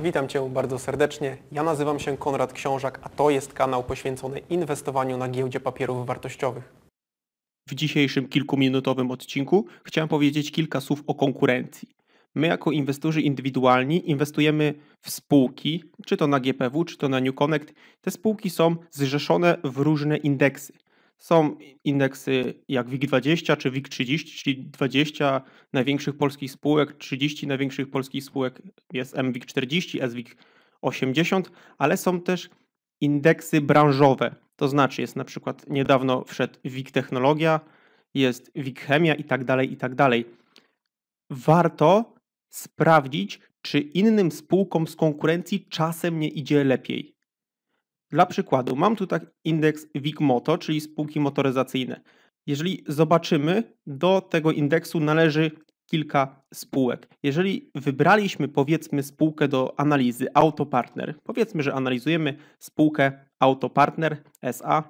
Witam Cię bardzo serdecznie. Ja nazywam się Konrad Książak, a to jest kanał poświęcony inwestowaniu na giełdzie papierów wartościowych. W dzisiejszym kilkuminutowym odcinku chciałem powiedzieć kilka słów o konkurencji. My jako inwestorzy indywidualni inwestujemy w spółki, czy to na GPW, czy to na New Connect. Te spółki są zrzeszone w różne indeksy. Są indeksy jak WIG20 czy WIG30, czyli 20 największych polskich spółek, 30 największych polskich spółek jest MWIG40, SWIG80, ale są też indeksy branżowe. To znaczy jest na przykład niedawno wszedł WIG Technologia, jest WIG Chemia i tak dalej, i tak dalej. Warto sprawdzić, czy innym spółkom z konkurencji czasem nie idzie lepiej. Dla przykładu, mam tutaj indeks WIGMOTO, czyli spółki motoryzacyjne. Jeżeli zobaczymy, do tego indeksu należy kilka spółek. Jeżeli wybraliśmy powiedzmy spółkę do analizy Autopartner, powiedzmy, że analizujemy spółkę Autopartner SA,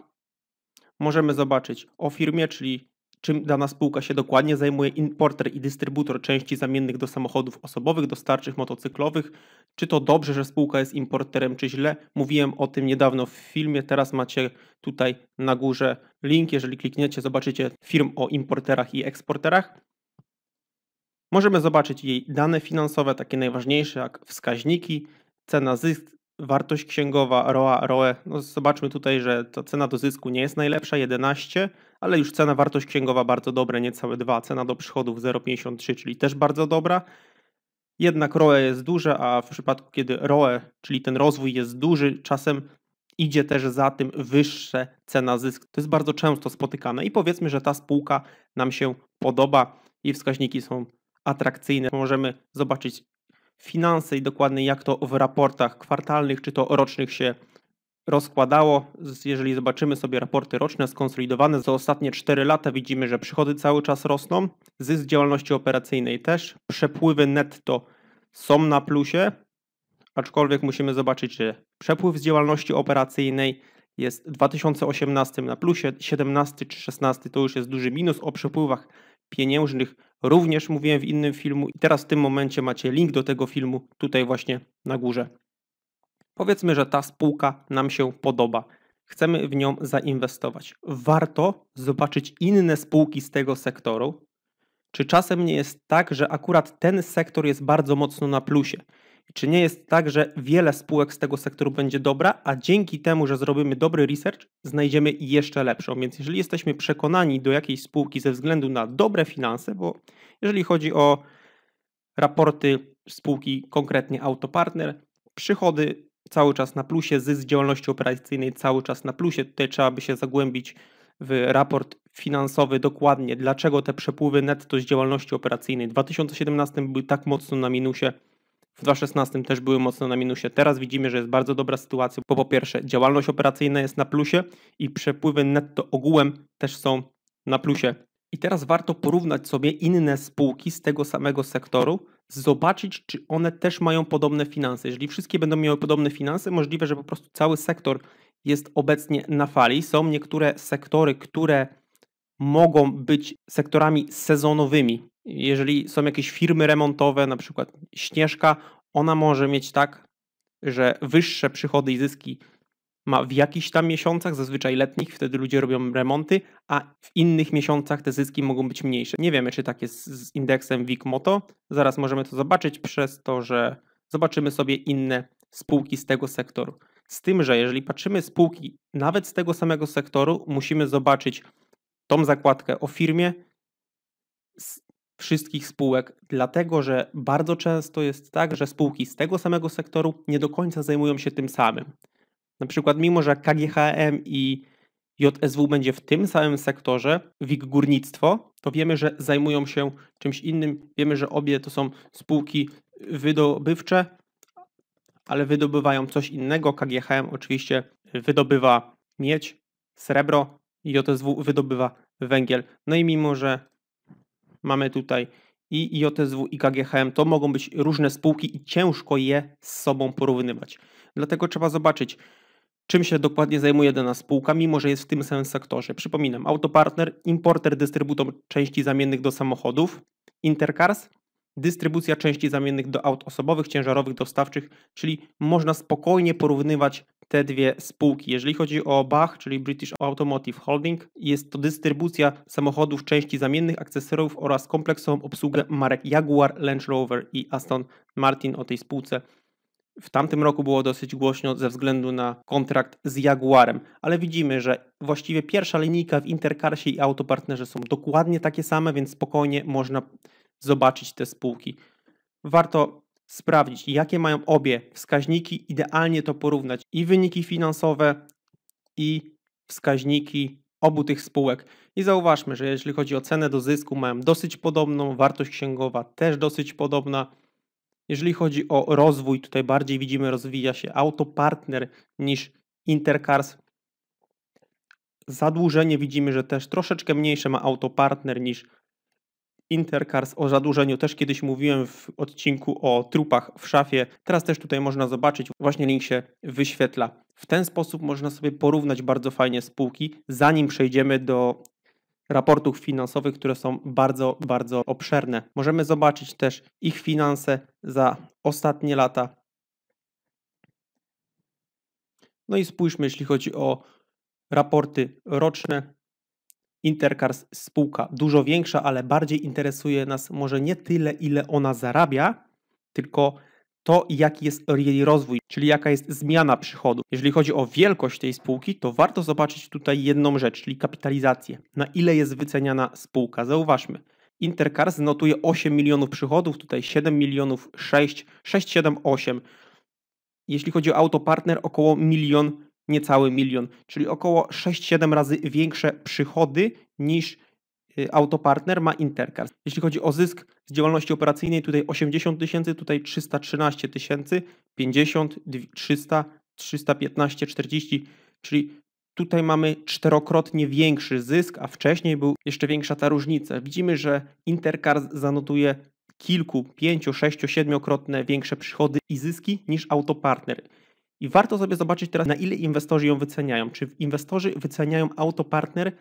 możemy zobaczyć o firmie, czyli czym dana spółka się dokładnie zajmuje, importer i dystrybutor części zamiennych do samochodów osobowych, dostarczych, motocyklowych. Czy to dobrze, że spółka jest importerem, czy źle? Mówiłem o tym niedawno w filmie, teraz macie tutaj na górze link. Jeżeli klikniecie, zobaczycie firm o importerach i eksporterach. Możemy zobaczyć jej dane finansowe, takie najważniejsze jak wskaźniki, cena zysk, wartość księgowa ROA, ROE, no zobaczmy tutaj, że ta cena do zysku nie jest najlepsza, 11, ale już cena, wartość księgowa bardzo dobra, niecałe 2, cena do przychodów 0,53, czyli też bardzo dobra. Jednak ROE jest duże, a w przypadku kiedy ROE, czyli ten rozwój jest duży, czasem idzie też za tym wyższe cena zysk. To jest bardzo często spotykane i powiedzmy, że ta spółka nam się podoba, jej wskaźniki są atrakcyjne. Możemy zobaczyć finanse i dokładnie jak to w raportach kwartalnych czy to rocznych się rozkładało. Jeżeli zobaczymy sobie raporty roczne skonsolidowane za ostatnie 4 lata, widzimy, że przychody cały czas rosną, zysk działalności operacyjnej też, przepływy netto są na plusie, aczkolwiek musimy zobaczyć, że przepływ z działalności operacyjnej jest w 2018 na plusie, 17 czy 16 to już jest duży minus, o przepływach pieniężnych. Również mówiłem w innym filmu i teraz w tym momencie macie link do tego filmu tutaj właśnie na górze. Powiedzmy, że ta spółka nam się podoba. Chcemy w nią zainwestować. Warto zobaczyć inne spółki z tego sektoru. Czy czasem nie jest tak, że akurat ten sektor jest bardzo mocno na plusie czy nie jest tak, że wiele spółek z tego sektoru będzie dobra, a dzięki temu, że zrobimy dobry research, znajdziemy jeszcze lepszą? Więc jeżeli jesteśmy przekonani do jakiejś spółki ze względu na dobre finanse, bo jeżeli chodzi o raporty spółki, konkretnie Autopartner, przychody cały czas na plusie, zysk działalności operacyjnej cały czas na plusie, tutaj trzeba by się zagłębić w raport finansowy dokładnie, dlaczego te przepływy netto z działalności operacyjnej w 2017 były tak mocno na minusie w 2016 też były mocno na minusie. Teraz widzimy, że jest bardzo dobra sytuacja, bo po pierwsze działalność operacyjna jest na plusie i przepływy netto ogółem też są na plusie. I teraz warto porównać sobie inne spółki z tego samego sektoru, zobaczyć, czy one też mają podobne finanse. Jeżeli wszystkie będą miały podobne finanse, możliwe, że po prostu cały sektor jest obecnie na fali. Są niektóre sektory, które mogą być sektorami sezonowymi. Jeżeli są jakieś firmy remontowe, na przykład Śnieżka, ona może mieć tak, że wyższe przychody i zyski ma w jakichś tam miesiącach, zazwyczaj letnich, wtedy ludzie robią remonty, a w innych miesiącach te zyski mogą być mniejsze. Nie wiemy, czy tak jest z indeksem wig Zaraz możemy to zobaczyć przez to, że zobaczymy sobie inne spółki z tego sektoru. Z tym, że jeżeli patrzymy spółki nawet z tego samego sektoru, musimy zobaczyć tą zakładkę o firmie z wszystkich spółek, dlatego że bardzo często jest tak, że spółki z tego samego sektoru nie do końca zajmują się tym samym. Na przykład, mimo że KGHM i JSW będzie w tym samym sektorze, WIG Górnictwo, to wiemy, że zajmują się czymś innym. Wiemy, że obie to są spółki wydobywcze, ale wydobywają coś innego. KGHM oczywiście wydobywa miedź, srebro, JSW wydobywa węgiel. No i mimo, że mamy tutaj i JSW i KGHM, to mogą być różne spółki i ciężko je z sobą porównywać. Dlatego trzeba zobaczyć, czym się dokładnie zajmuje dana spółka, mimo że jest w tym samym sektorze. Przypominam, autopartner, importer, dystrybutor części zamiennych do samochodów, Intercars, dystrybucja części zamiennych do aut osobowych, ciężarowych, dostawczych, czyli można spokojnie porównywać te dwie spółki. Jeżeli chodzi o BAH, czyli British Automotive Holding, jest to dystrybucja samochodów, części zamiennych, akcesoriów oraz kompleksową obsługę marek Jaguar, Land Rover i Aston Martin. O tej spółce w tamtym roku było dosyć głośno ze względu na kontrakt z Jaguarem, ale widzimy, że właściwie pierwsza linijka w Intercarsie i Autopartnerze są dokładnie takie same, więc spokojnie można zobaczyć te spółki. Warto sprawdzić, jakie mają obie wskaźniki, idealnie to porównać i wyniki finansowe, i wskaźniki obu tych spółek. I zauważmy, że jeśli chodzi o cenę do zysku, mają dosyć podobną, wartość księgowa też dosyć podobna. Jeżeli chodzi o rozwój, tutaj bardziej widzimy, rozwija się autopartner niż Intercars. Zadłużenie widzimy, że też troszeczkę mniejsze ma autopartner niż Intercars o zadłużeniu też kiedyś mówiłem w odcinku o trupach w szafie. Teraz też tutaj można zobaczyć, właśnie link się wyświetla. W ten sposób można sobie porównać bardzo fajnie spółki, zanim przejdziemy do raportów finansowych, które są bardzo, bardzo obszerne. Możemy zobaczyć też ich finanse za ostatnie lata. No i spójrzmy, jeśli chodzi o raporty roczne. Intercars spółka dużo większa, ale bardziej interesuje nas może nie tyle, ile ona zarabia, tylko to, jaki jest jej rozwój, czyli jaka jest zmiana przychodu. Jeżeli chodzi o wielkość tej spółki, to warto zobaczyć tutaj jedną rzecz, czyli kapitalizację. Na ile jest wyceniana spółka? Zauważmy. Intercars notuje 8 milionów przychodów, tutaj 7 milionów 6, 6, 7, 8. Jeśli chodzi o autopartner, około milion niecały milion, czyli około 6-7 razy większe przychody niż y, autopartner ma Intercar. Jeśli chodzi o zysk z działalności operacyjnej, tutaj 80 tysięcy, tutaj 313 tysięcy, 50, 300, 315, 40, czyli tutaj mamy czterokrotnie większy zysk, a wcześniej był jeszcze większa ta różnica. Widzimy, że Intercar zanotuje kilku, pięciu, sześciu, siedmiokrotne większe przychody i zyski niż autopartner. I warto sobie zobaczyć teraz, na ile inwestorzy ją wyceniają. Czy inwestorzy wyceniają autopartner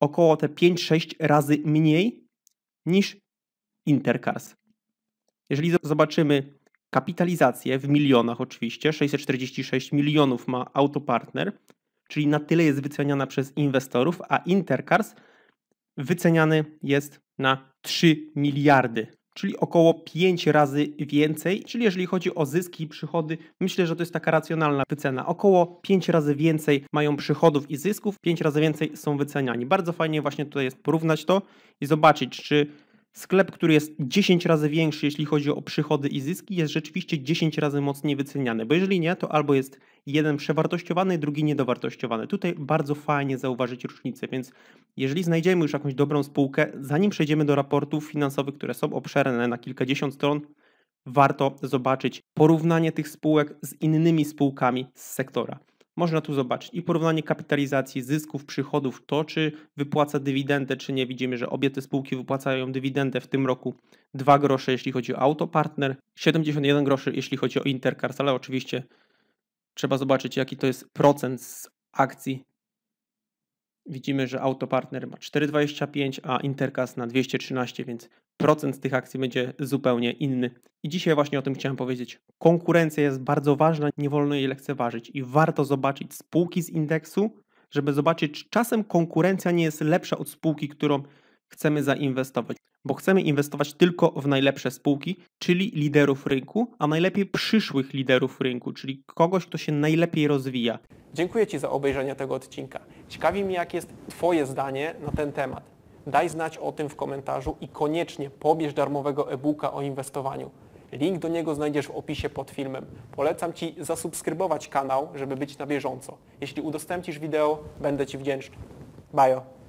około te 5-6 razy mniej niż Intercars. Jeżeli zobaczymy kapitalizację w milionach oczywiście, 646 milionów ma autopartner, czyli na tyle jest wyceniana przez inwestorów, a Intercars wyceniany jest na 3 miliardy czyli około 5 razy więcej. Czyli jeżeli chodzi o zyski i przychody, myślę, że to jest taka racjonalna wycena. Około 5 razy więcej mają przychodów i zysków, 5 razy więcej są wyceniani. Bardzo fajnie właśnie tutaj jest porównać to i zobaczyć, czy Sklep, który jest 10 razy większy, jeśli chodzi o przychody i zyski, jest rzeczywiście 10 razy mocniej wyceniany, bo jeżeli nie, to albo jest jeden przewartościowany, drugi niedowartościowany. Tutaj bardzo fajnie zauważyć różnicę, więc jeżeli znajdziemy już jakąś dobrą spółkę, zanim przejdziemy do raportów finansowych, które są obszerne na kilkadziesiąt stron, warto zobaczyć porównanie tych spółek z innymi spółkami z sektora. Można tu zobaczyć i porównanie kapitalizacji, zysków, przychodów, to czy wypłaca dywidendę, czy nie. Widzimy, że obie te spółki wypłacają dywidendę w tym roku 2 grosze, jeśli chodzi o Autopartner, 71 groszy, jeśli chodzi o Intercars, ale oczywiście trzeba zobaczyć, jaki to jest procent z akcji. Widzimy, że Autopartner ma 4,25, a Intercars na 213, więc procent z tych akcji będzie zupełnie inny. I dzisiaj właśnie o tym chciałem powiedzieć. Konkurencja jest bardzo ważna, nie wolno jej lekceważyć i warto zobaczyć spółki z indeksu, żeby zobaczyć, czy czasem konkurencja nie jest lepsza od spółki, którą chcemy zainwestować, bo chcemy inwestować tylko w najlepsze spółki, czyli liderów rynku, a najlepiej przyszłych liderów rynku, czyli kogoś, kto się najlepiej rozwija. Dziękuję Ci za obejrzenie tego odcinka. Ciekawi mnie, jak jest Twoje zdanie na ten temat. Daj znać o tym w komentarzu i koniecznie pobierz darmowego e-booka o inwestowaniu. Link do niego znajdziesz w opisie pod filmem. Polecam Ci zasubskrybować kanał, żeby być na bieżąco. Jeśli udostępnisz wideo, będę Ci wdzięczny. Bajo!